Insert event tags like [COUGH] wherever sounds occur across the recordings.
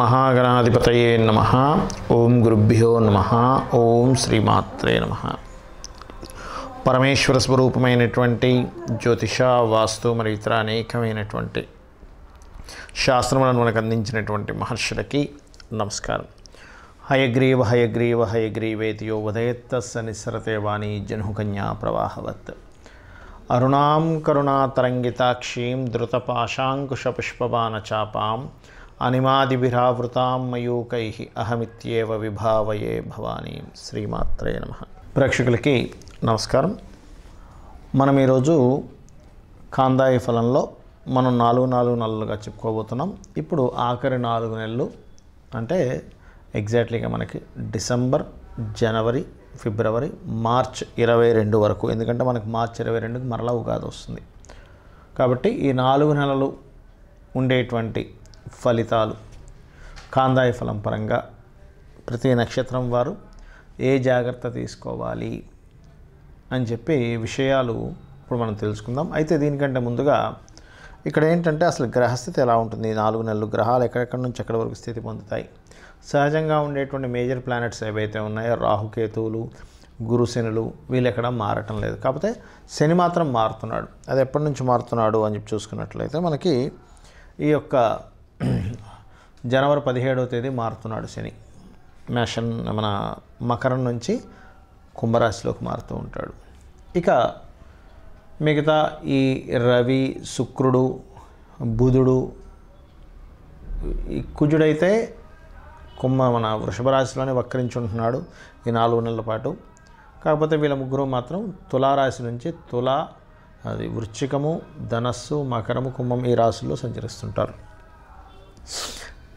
మహాగ్రానాధిపతయే నమః ఓం గురుభ్యో నమః ఓం శ్రీమాత్రే నమః పరమేశ్వర స్వరూపమైనటువంటి జ్యోతిష వాస్తు మరీత ర అనేకమైనటువంటి శాస్త్రమనునకందించినటువంటి మహర్షరికి నమస్కారం హయగ్రీవ హయగ్రీవ హయగ్రీవేతియో ఉదయేత్ సనిశరతేవానీ జన్హుకన్యా ప్రవాహవత్ అరుణాం కరుణా తరంగితా క్షిం దృతపాశాం కుష పుష్పవాన చాపాం అనిమాదిభిరావృతాం మయూకై అహమిత్యేవ విభావయే భవానీ శ్రీమాత్రే నమ ప్రేక్షకులకి నమస్కారం మనం ఈరోజు కాందాయ ఫలంలో మనం నాలుగు నాలుగు నెలలుగా చెప్పుకోబోతున్నాం ఇప్పుడు ఆఖరి నాలుగు నెలలు అంటే ఎగ్జాక్ట్లీగా మనకి డిసెంబర్ జనవరి ఫిబ్రవరి మార్చ్ ఇరవై రెండు వరకు ఎందుకంటే మనకు మార్చ్ ఇరవై రెండుకి మరలా ఉగాది వస్తుంది కాబట్టి ఈ నాలుగు నెలలు ఉండేటువంటి ఫలితాలు కాందాయ ఫలం పరంగా ప్రతి నక్షత్రం వారు ఏ జాగ్రత్త తీసుకోవాలి అని చెప్పి విషయాలు ఇప్పుడు మనం తెలుసుకుందాం అయితే దీనికంటే ముందుగా ఇక్కడ ఏంటంటే అసలు గ్రహస్థితి ఎలా ఉంటుంది నాలుగు నెలలు గ్రహాలు ఎక్కడెక్కడి నుంచి ఎక్కడి వరకు స్థితి పొందుతాయి సహజంగా ఉండేటువంటి మేజర్ ప్లానెట్స్ ఏవైతే ఉన్నాయో రాహుకేతువులు గురుశనులు వీళ్ళు ఎక్కడ మారటం లేదు కాకపోతే శని మాత్రం మారుతున్నాడు అది ఎప్పటి నుంచి మారుతున్నాడు అని చెప్పి చూసుకున్నట్లయితే మనకి ఈ యొక్క [CLEARS THROAT] జనవరి పదిహేడవ తేదీ మారుతున్నాడు శని మేషన్ మన మకరం నుంచి కుంభరాశిలోకి మారుతూ ఉంటాడు ఇక మిగతా ఈ రవి శుక్రుడు బుధుడు ఈ కుజుడైతే కుంభ మన వృషభ రాశిలోనే వక్రించుంటున్నాడు ఈ నాలుగు నెలల పాటు కాకపోతే వీళ్ళ ముగ్గురు మాత్రం తులారాశి నుంచి తులా అది వృశ్చికము ధనస్సు మకరము కుంభం ఈ రాశుల్లో సంచరిస్తుంటారు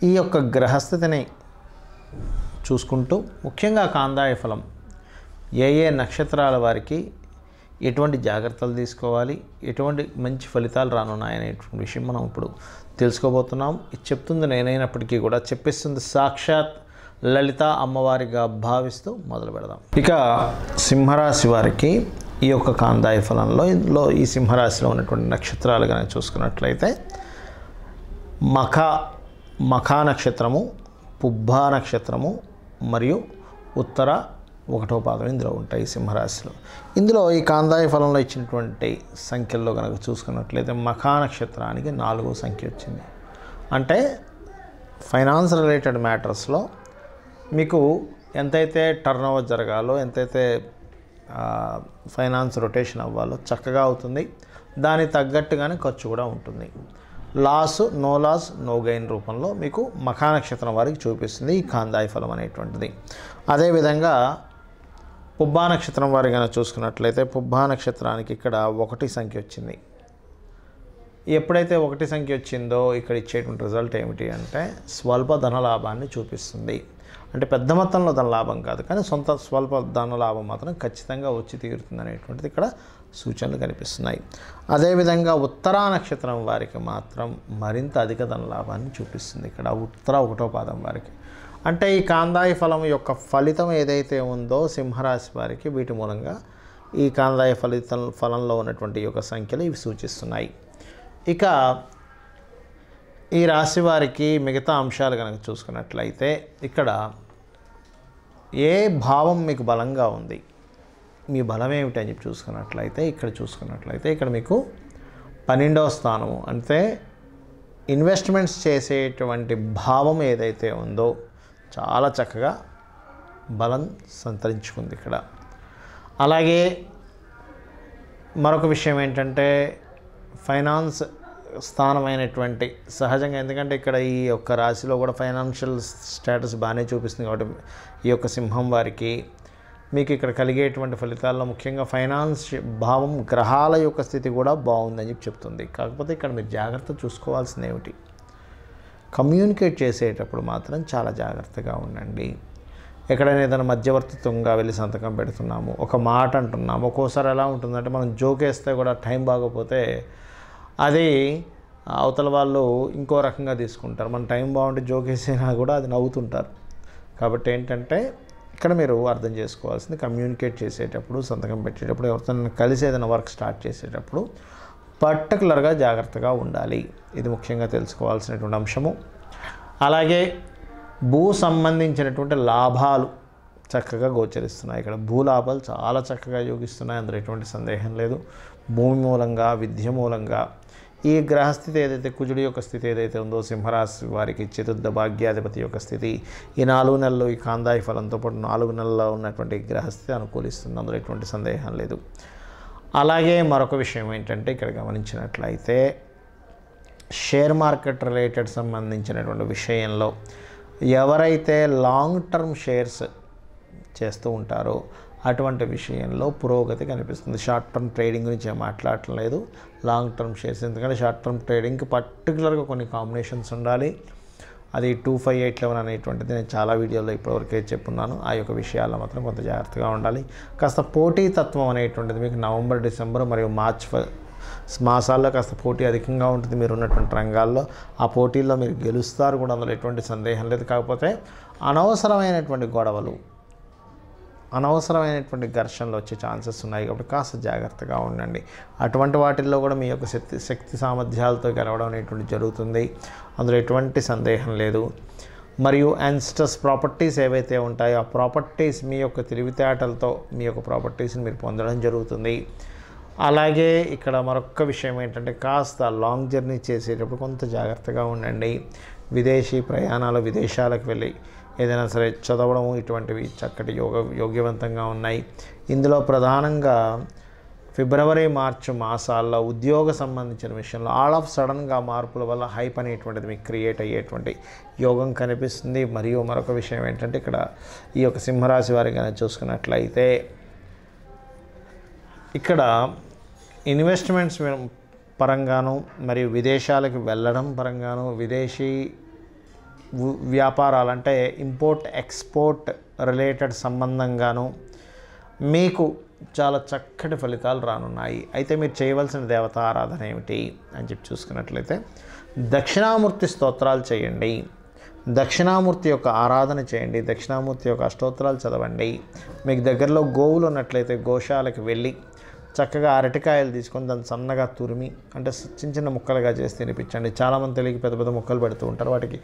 ఈ యొక్క గ్రహస్థితిని చూసుకుంటూ ముఖ్యంగా కాందాయ ఫలం ఏ ఏ నక్షత్రాల వారికి ఎటువంటి జాగ్రత్తలు తీసుకోవాలి ఎటువంటి మంచి ఫలితాలు రానున్నాయనేటువంటి విషయం మనం ఇప్పుడు తెలుసుకోబోతున్నాం చెప్తుంది నేనైనప్పటికీ కూడా చెప్పిస్తుంది సాక్షాత్ లలిత అమ్మవారిగా భావిస్తూ మొదలు పెడదాం ఇక సింహరాశి వారికి ఈ యొక్క కాందాయ ఫలంలో ఇందులో ఈ సింహరాశిలో ఉన్నటువంటి నక్షత్రాలు కనుక చూసుకున్నట్లయితే మఖ మఖా నక్షత్రము పుబ్బా నక్షత్రము మరియు ఉత్తర ఒకటో పాదం ఇందులో ఉంటాయి సింహరాశిలో ఇందులో ఈ కాందాయ ఫలంలో ఇచ్చినటువంటి సంఖ్యల్లో కనుక చూసుకున్నట్లయితే మఖా నక్షత్రానికి నాలుగో సంఖ్య వచ్చింది అంటే ఫైనాన్స్ రిలేటెడ్ మ్యాటర్స్లో మీకు ఎంతైతే టర్న్ ఓవర్ జరగాలో ఎంతైతే ఫైనాన్స్ రొటేషన్ అవ్వాలో చక్కగా అవుతుంది దానికి తగ్గట్టుగానే ఖర్చు కూడా ఉంటుంది loss no loss no gain రూపంలో మీకు మఖానక్షత్రం వారికి చూపిస్తుంది ఈ కాందాయి ఫలం అనేటువంటిది అదేవిధంగా పుబ్బా నక్షత్రం వారి కనుక చూసుకున్నట్లయితే పుబ్బా నక్షత్రానికి ఇక్కడ ఒకటి సంఖ్య వచ్చింది ఎప్పుడైతే ఒకటి సంఖ్య వచ్చిందో ఇక్కడ ఇచ్చేటువంటి రిజల్ట్ ఏమిటి అంటే స్వల్ప ధన లాభాన్ని చూపిస్తుంది అంటే పెద్ద మొత్తంలో దాని లాభం కాదు కానీ సొంత స్వల్ప దాని లాభం మాత్రం ఖచ్చితంగా వచ్చి తీరుతుంది అనేటువంటిది ఇక్కడ సూచనలు కనిపిస్తున్నాయి అదేవిధంగా ఉత్తరా నక్షత్రం వారికి మాత్రం మరింత అధిక ధన లాభాన్ని చూపిస్తుంది ఇక్కడ ఉత్తర ఒకటో పాదం వారికి అంటే ఈ కాందాయ ఫలం యొక్క ఫలితం ఏదైతే ఉందో సింహరాశి వారికి వీటి మూలంగా ఈ కాందాయ ఫలితం ఫలంలో ఉన్నటువంటి యొక్క సంఖ్యలు ఇవి సూచిస్తున్నాయి ఇక ఈ రాశి వారికి మిగతా అంశాలు కనుక చూసుకున్నట్లయితే ఇక్కడ ఏ భావం మీకు బలంగా ఉంది మీ బలం ఏమిటి అని చెప్పి చూసుకున్నట్లయితే ఇక్కడ చూసుకున్నట్లయితే ఇక్కడ మీకు పన్నెండవ స్థానము అంటే ఇన్వెస్ట్మెంట్స్ చేసేటువంటి భావం ఏదైతే ఉందో చాలా చక్కగా బలం సంతరించుకుంది ఇక్కడ అలాగే మరొక విషయం ఏంటంటే ఫైనాన్స్ స్థానమైనటువంటి సహజంగా ఎందుకంటే ఇక్కడ ఈ యొక్క రాశిలో కూడా ఫైనాన్షియల్ స్టేటస్ బాగానే చూపిస్తుంది కాబట్టి ఈ యొక్క సింహం వారికి మీకు ఇక్కడ కలిగేటువంటి ఫలితాల్లో ముఖ్యంగా ఫైనాన్స్ భావం గ్రహాల యొక్క స్థితి కూడా బాగుందని చెప్పి చెప్తుంది కాకపోతే ఇక్కడ మీరు జాగ్రత్త చూసుకోవాల్సింది ఏమిటి కమ్యూనికేట్ చేసేటప్పుడు మాత్రం చాలా జాగ్రత్తగా ఉండండి ఎక్కడైనా ఏదైనా మధ్యవర్తిత్వంగా వెళ్ళి సంతకం పెడుతున్నాము ఒక మాట అంటున్నాము ఒక్కోసారి ఎలా ఉంటుందంటే మనం జోకేస్తే కూడా టైం బాగోపోతే అది అవతల వాళ్ళు ఇంకో రకంగా తీసుకుంటారు మన టైం బాగుంటే జోకేసినా కూడా అది నవ్వుతుంటారు కాబట్టి ఏంటంటే ఇక్కడ మీరు అర్థం చేసుకోవాల్సింది కమ్యూనికేట్ చేసేటప్పుడు సంతకం పెట్టేటప్పుడు ఎవరితో కలిసి ఏదైనా వర్క్ స్టార్ట్ చేసేటప్పుడు పర్టికులర్గా జాగ్రత్తగా ఉండాలి ఇది ముఖ్యంగా తెలుసుకోవాల్సినటువంటి అంశము అలాగే భూ సంబంధించినటువంటి లాభాలు చక్కగా గోచరిస్తున్నాయి ఇక్కడ భూ లాభాలు చాలా చక్కగా యోగిస్తున్నాయి అందులో ఎటువంటి సందేహం లేదు భూమి మూలంగా విద్య మూలంగా ఈ గ్రహస్థితి ఏదైతే కుజుడి యొక్క స్థితి ఏదైతే ఉందో సింహరాశి వారికి చతుర్థ భాగ్యాధిపతి యొక్క స్థితి ఈ నాలుగు నెలలు ఈ కాందాయి ఫలంతో పాటు నాలుగు నెలల్లో ఉన్నటువంటి గ్రహస్థితి అనుకూలిస్తుంది అందులో ఎటువంటి సందేహం లేదు అలాగే మరొక విషయం ఏంటంటే ఇక్కడ గమనించినట్లయితే షేర్ మార్కెట్ రిలేటెడ్ సంబంధించినటువంటి విషయంలో ఎవరైతే లాంగ్ టర్మ్ షేర్స్ చేస్తూ ఉంటారో అటువంటి విషయంలో పురోగతి కనిపిస్తుంది షార్ట్ టర్మ్ ట్రేడింగ్ గురించి మాట్లాడటం లేదు లాంగ్ టర్మ్ షేర్స్ ఎందుకంటే షార్ట్ టర్మ్ ట్రేడింగ్కి పర్టికులర్గా కొన్ని కాంబినేషన్స్ ఉండాలి అది టూ ఫైవ్ ఎయిట్ లెవెన్ అనేటువంటిది నేను చాలా వీడియోలో ఇప్పటివరకే చెప్పున్నాను ఆ యొక్క విషయాల్లో మాత్రం కొంత జాగ్రత్తగా ఉండాలి కాస్త పోటీతత్వం అనేటువంటిది మీకు నవంబర్ డిసెంబర్ మరియు మార్చ్ మాసాల్లో కాస్త పోటీ అధికంగా ఉంటుంది మీరు ఉన్నటువంటి రంగాల్లో ఆ పోటీల్లో మీరు గెలుస్తారు కూడా అందులో ఎటువంటి సందేహం లేదు కాకపోతే అనవసరమైనటువంటి గొడవలు అనవసరమైనటువంటి ఘర్షణలు వచ్చే ఛాన్సెస్ ఉన్నాయి కాబట్టి కాస్త జాగ్రత్తగా ఉండండి అటువంటి వాటిల్లో కూడా మీ యొక్క శక్తి శక్తి సామర్థ్యాలతో గెలవడం అనేటువంటి జరుగుతుంది అందులో ఎటువంటి సందేహం లేదు మరియు యాన్స్టర్స్ ప్రాపర్టీస్ ఏవైతే ఉంటాయో ఆ ప్రాపర్టీస్ మీ యొక్క తెలివితేటలతో మీ యొక్క ప్రాపర్టీస్ని మీరు పొందడం జరుగుతుంది అలాగే ఇక్కడ మరొక విషయం ఏంటంటే కాస్త లాంగ్ జర్నీ చేసేటప్పుడు కొంత జాగ్రత్తగా ఉండండి విదేశీ ప్రయాణాలు విదేశాలకు వెళ్ళి ఏదైనా సరే చదవడం ఇటువంటివి చక్కటి యోగ యోగ్యవంతంగా ఉన్నాయి ఇందులో ప్రధానంగా ఫిబ్రవరి మార్చి మాసాల్లో ఉద్యోగ సంబంధించిన విషయంలో ఆల్ ఆఫ్ సడన్గా మార్పుల వల్ల హైప్ అనేటువంటిది మీకు క్రియేట్ అయ్యేటువంటి యోగం కనిపిస్తుంది మరియు మరొక విషయం ఏంటంటే ఇక్కడ ఈ యొక్క సింహరాశి వారి కానీ చూసుకున్నట్లయితే ఇక్కడ ఇన్వెస్ట్మెంట్స్ పరంగాను మరియు విదేశాలకు వెళ్ళడం పరంగాను విదేశీ వ్యాపారాలు అంటే ఇంపోర్ట్ ఎక్స్పోర్ట్ రిలేటెడ్ సంబంధంగాను మీకు చాలా చక్కటి ఫలితాలు రానున్నాయి అయితే మీరు చేయవలసిన దేవత ఆరాధన ఏమిటి అని చెప్పి చూసుకున్నట్లయితే దక్షిణామూర్తి స్తోత్రాలు చేయండి దక్షిణామూర్తి యొక్క ఆరాధన చేయండి దక్షిణామూర్తి యొక్క అష్టోత్తరాలు చదవండి మీకు దగ్గరలో గోవులు ఉన్నట్లయితే గోశాలకు వెళ్ళి చక్కగా అరటికాయలు తీసుకొని దాన్ని సన్నగా తురిమి అంటే చిన్న చిన్న ముక్కలుగా చేసి తినిపించండి చాలామంది తెలియక పెద్ద పెద్ద ముక్కలు పెడుతూ ఉంటారు వాటికి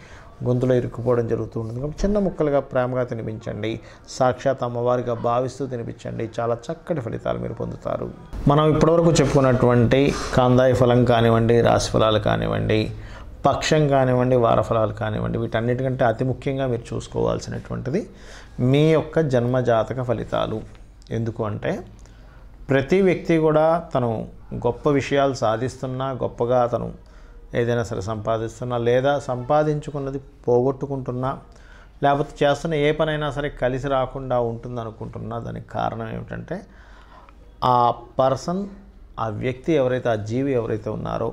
గొంతులో ఇరుక్కుపోవడం జరుగుతూ ఉంటుంది కాబట్టి చిన్న ముక్కలుగా ప్రేమగా తినిపించండి సాక్షాత్ అమ్మవారిగా భావిస్తూ తినిపించండి చాలా చక్కటి ఫలితాలు మీరు పొందుతారు మనం ఇప్పటివరకు చెప్పుకున్నటువంటి కాందాయ ఫలం కానివ్వండి రాశి ఫలాలు కానివ్వండి పక్షం కానివ్వండి వారఫలాలు కానివ్వండి వీటన్నిటికంటే అతి ముఖ్యంగా మీరు చూసుకోవాల్సినటువంటిది మీ యొక్క జన్మజాతక ఫలితాలు ఎందుకు అంటే ప్రతి వ్యక్తి కూడా తను గొప్ప విషయాలు సాధిస్తున్నా గొప్పగా అతను ఏదైనా సరే సంపాదిస్తున్నా లేదా సంపాదించుకున్నది పోగొట్టుకుంటున్నా లేకపోతే చేస్తున్న ఏ పనైనా సరే కలిసి రాకుండా ఉంటుంది అనుకుంటున్నా దానికి కారణం ఏమిటంటే ఆ పర్సన్ ఆ వ్యక్తి ఎవరైతే ఆ జీవి ఎవరైతే ఉన్నారో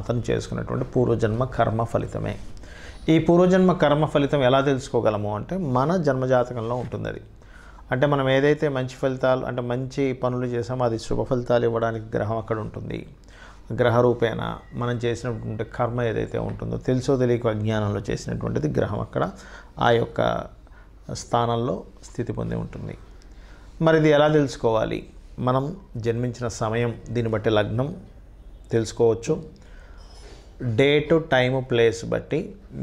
అతను చేసుకున్నటువంటి పూర్వజన్మ కర్మ ఫలితమే ఈ పూర్వజన్మ కర్మ ఫలితం ఎలా తెలుసుకోగలము అంటే మన జన్మజాతకంలో ఉంటుంది అది అంటే మనం ఏదైతే మంచి ఫలితాలు అంటే మంచి పనులు చేసామో అది శుభ ఫలితాలు ఇవ్వడానికి గ్రహం అక్కడ ఉంటుంది గ్రహరూపేణ మనం చేసినటువంటి కర్మ ఏదైతే ఉంటుందో తెలుసో తెలియక అజ్ఞానంలో చేసినటువంటిది గ్రహం అక్కడ ఆ యొక్క స్థానంలో స్థితి పొంది ఉంటుంది మరి ఇది ఎలా తెలుసుకోవాలి మనం జన్మించిన సమయం దీన్ని బట్టి లగ్నం తెలుసుకోవచ్చు డే టు టైమ్ ప్లేస్ బట్టి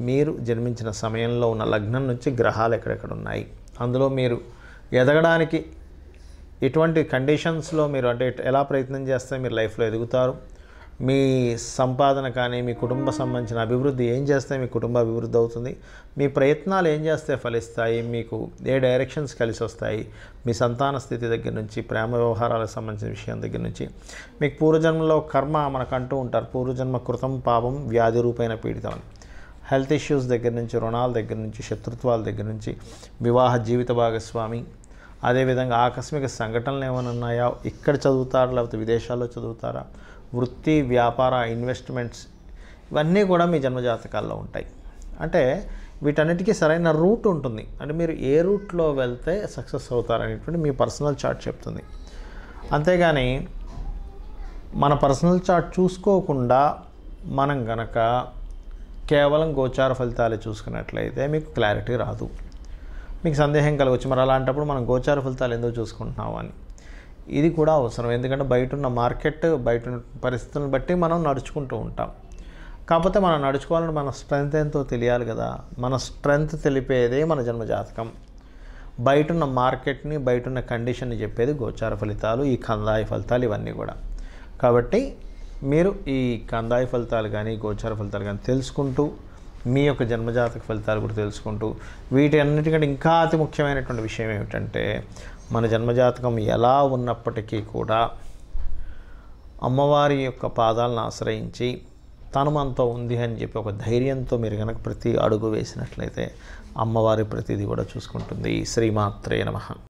మీరు జన్మించిన సమయంలో ఉన్న లగ్నం నుంచి గ్రహాలు ఎక్కడెక్కడ ఉన్నాయి అందులో మీరు ఎదగడానికి ఎటువంటి కండిషన్స్లో మీరు అంటే ఎలా ప్రయత్నం చేస్తే మీరు లైఫ్లో ఎదుగుతారు మీ సంపాదన కానీ మీ కుటుంబ సంబంధించిన అభివృద్ధి ఏం చేస్తే మీ కుటుంబ అభివృద్ధి అవుతుంది మీ ప్రయత్నాలు ఏం చేస్తే ఫలిస్తాయి మీకు ఏ డైరెక్షన్స్ కలిసి వస్తాయి మీ సంతాన స్థితి దగ్గర నుంచి ప్రేమ వ్యవహారాలకు సంబంధించిన విషయం దగ్గర నుంచి మీకు పూర్వజన్మలో కర్మ మనకంటూ ఉంటారు పూర్వజన్మ కృతం పాపం వ్యాధి రూపైన పీడితం హెల్త్ ఇష్యూస్ దగ్గర నుంచి రుణాల దగ్గర నుంచి శత్రుత్వాల దగ్గర నుంచి వివాహ జీవిత భాగస్వామి అదేవిధంగా ఆకస్మిక సంఘటనలు ఏమైనా ఉన్నాయా ఇక్కడ చదువుతారా లేకపోతే విదేశాల్లో చదువుతారా వృత్తి వ్యాపార ఇన్వెస్ట్మెంట్స్ ఇవన్నీ కూడా మీ జన్మజాతకాల్లో ఉంటాయి అంటే వీటన్నిటికీ సరైన రూట్ ఉంటుంది అంటే మీరు ఏ రూట్లో వెళ్తే సక్సెస్ అవుతారనేటువంటి మీ పర్సనల్ చార్ట్ చెప్తుంది అంతేగాని మన పర్సనల్ చార్ట్ చూసుకోకుండా మనం గనక కేవలం గోచార ఫలితాలు చూసుకున్నట్లయితే మీకు క్లారిటీ రాదు మీకు సందేహం కలగవచ్చు మరి అలాంటప్పుడు మనం గోచార ఫలితాలు ఎందుకు చూసుకుంటున్నాం అని ఇది కూడా అవసరం ఎందుకంటే బయట ఉన్న మార్కెట్ బయట ఉన్న పరిస్థితులను బట్టి మనం నడుచుకుంటూ ఉంటాం కాకపోతే మనం నడుచుకోవాలని మన స్ట్రెంగ్త్ ఎంతో తెలియాలి కదా మన స్ట్రెంగ్త్ తెలిపేదే మన జన్మ జాతకం బయట ఉన్న మార్కెట్ని బయట ఉన్న కండిషన్ని చెప్పేది గోచార ఫలితాలు ఈ కందాయ ఫలితాలు ఇవన్నీ కూడా కాబట్టి మీరు ఈ కందాయ ఫలితాలు కానీ గోచార ఫలితాలు కానీ తెలుసుకుంటూ మీ యొక్క జన్మజాతక ఫలితాలు కూడా తెలుసుకుంటూ వీటి అన్నిటికంటే ఇంకా అతి ముఖ్యమైనటువంటి విషయం ఏమిటంటే మన జన్మజాతకం ఎలా ఉన్నప్పటికీ కూడా అమ్మవారి యొక్క పాదాలను ఆశ్రయించి తను మనతో ఉంది అని చెప్పి ఒక ధైర్యంతో మీరు కనుక ప్రతి అడుగు వేసినట్లయితే అమ్మవారి ప్రతిదీ కూడా చూసుకుంటుంది శ్రీమాత్రే నమ